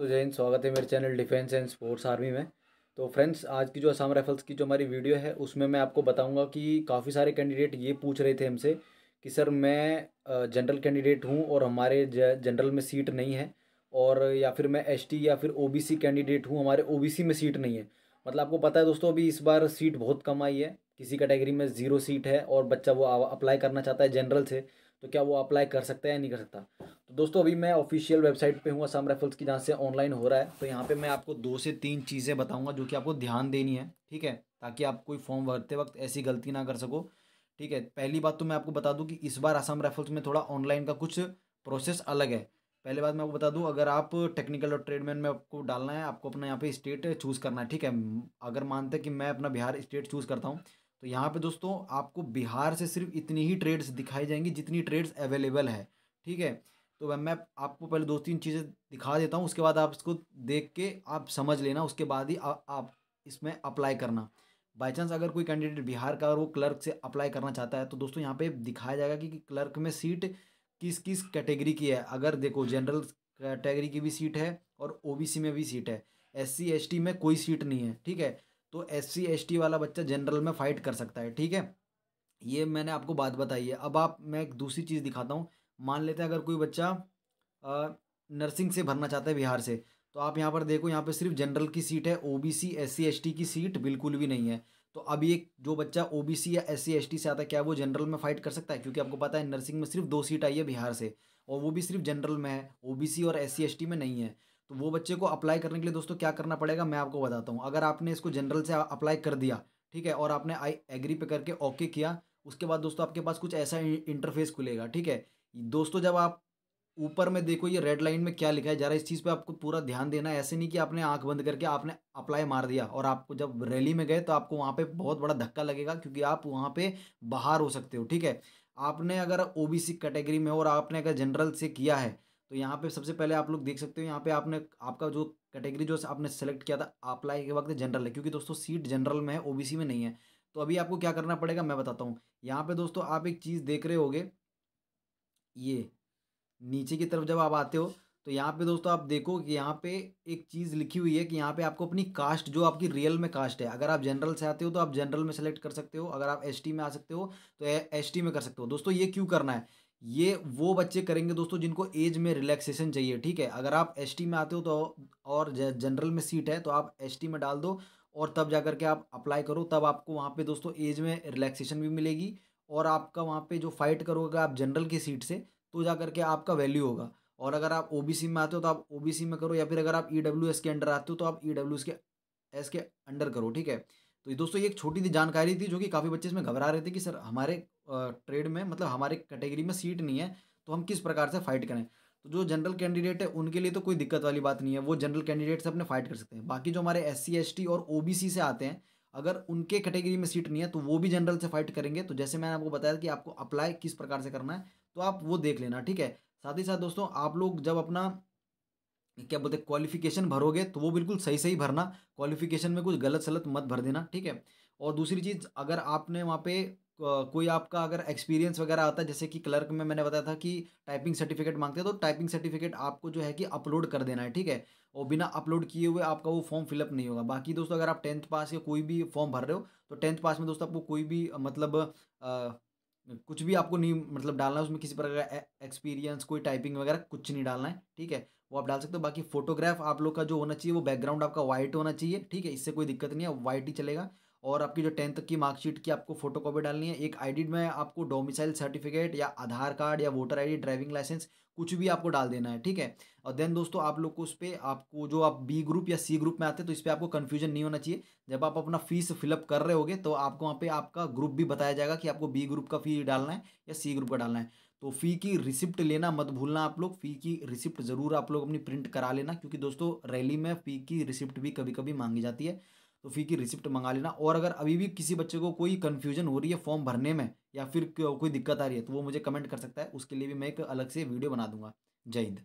तो जय हिंद स्वागत है मेरे channel defence and sports army में तो फ्रेंड्स आज की जो असम राइफल्स की जो हमारी वीडियो है उसमें मैं आपको बताऊंगा कि काफ़ी सारे कैंडिडेट ये पूछ रहे थे हमसे कि सर मैं जनरल कैंडिडेट हूँ और हमारे जनरल में सीट नहीं है और या फिर मैं एस या फिर ओ कैंडिडेट हूँ हमारे ओ में सीट नहीं है मतलब आपको पता है दोस्तों अभी इस बार सीट बहुत कम आई है किसी कैटेगरी में ज़ीरो सीट है और बच्चा वो अप्लाई करना चाहता है जनरल से तो क्या वो अप्लाई कर सकता है या नहीं कर सकता तो दोस्तों अभी मैं ऑफिशियल वेबसाइट पे हूँ असम राइफल्स की जहाँ से ऑनलाइन हो रहा है तो यहाँ पे मैं आपको दो से तीन चीज़ें बताऊँगा जो कि आपको ध्यान देनी है ठीक है ताकि आप कोई फॉर्म भरते वक्त ऐसी गलती ना कर सको ठीक है पहली बात तो मैं आपको बता दूँ कि इस बार असम राइफल्स में थोड़ा ऑनलाइन का कुछ प्रोसेस अलग है पहले बात मैं आपको बता दूँ अगर आप टेक्निकल और ट्रेडमैन में आपको डालना है आपको अपना यहाँ पे स्टेट चूज़ करना है ठीक है अगर मानते हैं कि मैं अपना बिहार स्टेट चूज़ करता हूँ तो यहाँ पे दोस्तों आपको बिहार से सिर्फ इतनी ही ट्रेड्स दिखाई जाएंगी जितनी ट्रेड्स अवेलेबल है ठीक है तो मैं आपको पहले दो तीन चीज़ें दिखा देता हूँ उसके बाद आप इसको देख के आप समझ लेना उसके बाद ही आ, आप इसमें अप्लाई करना बाई चांस अगर कोई कैंडिडेट बिहार का और वो क्लर्क से अप्लाई करना चाहता है तो दोस्तों यहाँ पे दिखाया जाएगा कि, कि क्लर्क में सीट किस किस कैटेगरी की है अगर देखो जनरल कैटेगरी की भी सीट है और ओ में भी सीट है एस सी में कोई सीट नहीं है ठीक है तो एस सी वाला बच्चा जनरल में फ़ाइट कर सकता है ठीक है ये मैंने आपको बात बताई है अब आप मैं एक दूसरी चीज़ दिखाता हूँ मान लेते हैं अगर कोई बच्चा नर्सिंग से भरना चाहता है बिहार से तो आप यहाँ पर देखो यहाँ पर सिर्फ जनरल की सीट है O B C S C की सीट बिल्कुल भी नहीं है तो अब ये जो बच्चा ओ बी सी या एस सी एस टी से आता है क्या वो जनरल में फाइट कर सकता है क्योंकि आपको पता है नर्सिंग में सिर्फ दो सीट आई है बिहार से और वो भी सिर्फ जनरल में है ओ बी सी और एस सी एस टी में नहीं है तो वो बच्चे को अप्लाई करने के लिए दोस्तों क्या करना पड़ेगा मैं आपको बताता हूँ अगर आपने इसको जनरल से अप्लाई कर दिया ठीक है और आपने आई एग्री पे करके ओके किया उसके बाद दोस्तों आपके पास कुछ ऐसा इंटरफेस खुलेगा ठीक है दोस्तों जब आप ऊपर में देखो ये रेड लाइन में क्या लिखा है जा रहा है इस चीज़ पे आपको पूरा ध्यान देना है ऐसे नहीं कि आपने आंख बंद करके आपने अप्लाई मार दिया और आपको जब रैली में गए तो आपको वहाँ पे बहुत बड़ा धक्का लगेगा क्योंकि आप वहाँ पे बाहर हो सकते हो ठीक है आपने अगर ओ कैटेगरी में और आपने अगर जनरल से किया है तो यहाँ पर सबसे पहले आप लोग देख सकते हो यहाँ पर आपने आपका जो कैटेगरी जो आपने सेलेक्ट किया था अप्लाई के वक्त जनरल है क्योंकि दोस्तों सीट जनरल में है ओ में नहीं है तो अभी आपको क्या करना पड़ेगा मैं बताता हूँ यहाँ पर दोस्तों आप एक चीज़ देख रहे होगे ये नीचे की तरफ जब आप आते हो तो यहाँ पे दोस्तों आप देखो कि यहाँ पे एक चीज़ लिखी हुई है कि यहाँ पे आपको अपनी कास्ट जो आपकी रियल में कास्ट है अगर आप जनरल से आते हो तो आप जनरल में सेलेक्ट कर सकते हो अगर आप एसटी में आ सकते हो तो एसटी में कर सकते हो दोस्तों ये क्यों करना है ये वो बच्चे करेंगे दोस्तों जिनको एज में रिलैक्सेशन चाहिए ठीक है अगर आप एस में आते हो तो और जनरल में सीट है तो आप एस में डाल दो और तब जा के आप अप्लाई करो तब आपको वहाँ पर दोस्तों एज में रिलैक्सेशन भी मिलेगी और आपका वहाँ पे जो फाइट करोगे आप जनरल की सीट से तो जा करके आपका वैल्यू होगा और अगर आप ओबीसी में आते हो तो आप ओबीसी में करो या फिर अगर आप ई e के अंडर आते हो तो आप ई e के एस के अंडर करो ठीक है तो दोस्तों ये एक छोटी सी जानकारी थी जो कि काफ़ी बच्चे इसमें घबरा रहे थे कि सर हमारे ट्रेड में मतलब हमारे कैटेगरी में सीट नहीं है तो हम किस प्रकार से फाइट करें तो जो जनरल कैंडिडेट है उनके लिए तो कोई दिक्कत वाली बात नहीं है वो जनरल कैंडिडेट से अपने फाइट कर सकते हैं बाकी जो हमारे एस सी और ओ से आते हैं अगर उनके कैटेगरी में सीट नहीं है तो वो भी जनरल से फाइट करेंगे तो जैसे मैंने आपको बताया कि आपको अप्लाई किस प्रकार से करना है तो आप वो देख लेना ठीक है साथ ही साथ दोस्तों आप लोग जब अपना क्या बोलते हैं क्वालिफिकेशन भरोगे तो वो बिल्कुल सही सही भरना क्वालिफिकेशन में कुछ गलत सलत मत भर देना ठीक है और दूसरी चीज़ अगर आपने वहाँ पे कोई आपका अगर एक्सपीरियंस वगैरह आता है जैसे कि क्लर्क में मैंने बताया था कि टाइपिंग सर्टिफिकेट मांगते हैं तो टाइपिंग सर्टिफिकेट आपको जो है कि अपलोड कर देना है ठीक है और बिना अपलोड किए हुए आपका वो फॉर्म फिलअप नहीं होगा बाकी दोस्तों अगर आप टेंथ पास या कोई भी फॉर्म भर रहे हो तो टेंथ पास में दोस्तों आपको कोई भी मतलब आ, कुछ भी आपको नहीं मतलब डालना है उसमें किसी प्रकार का एक्सपीरियंस कोई टाइपिंग वगैरह कुछ नहीं डालना है ठीक है वो आप डाल सकते हो बाकी फोटोग्राफ आप लोग का जो होना चाहिए वो बैकग्राउंड आपका वाइट होना चाहिए ठीक है इससे कोई दिक्कत नहीं है वाइट ही चलेगा और आपकी जो टेंथ की मार्कशीट की आपको फोटो कॉपी डालनी है एक आईडी में आपको डोमिसाइल सर्टिफिकेट या आधार कार्ड या वोटर आईडी ड्राइविंग लाइसेंस कुछ भी आपको डाल देना है ठीक है और देन दोस्तों आप लोग को उस पर आपको जो आप बी ग्रुप या सी ग्रुप में आते हैं तो इस पर आपको कन्फ्यूजन नहीं होना चाहिए जब आप अपना फीस फिलअप कर रहे होगे तो आपको वहाँ पर आपका ग्रुप भी बताया जाएगा कि आपको बी ग्रुप का फी डालना है या सी ग्रुप का डालना है तो फ़ी की रिसिप्ट लेना मत भूलना आप लोग फ़ी की रिसिप्ट ज़रूर आप लोग अपनी प्रिंट करा लेना क्योंकि दोस्तों रैली में फ़ी की रिसिप्ट भी कभी कभी मांगी जाती है तो फी की रिसिप्ट मंगा लेना और अगर अभी भी किसी बच्चे को कोई कन्फ्यूजन हो रही है फॉर्म भरने में या फिर कोई दिक्कत आ रही है तो वो मुझे कमेंट कर सकता है उसके लिए भी मैं एक अलग से वीडियो बना दूंगा जय हिंद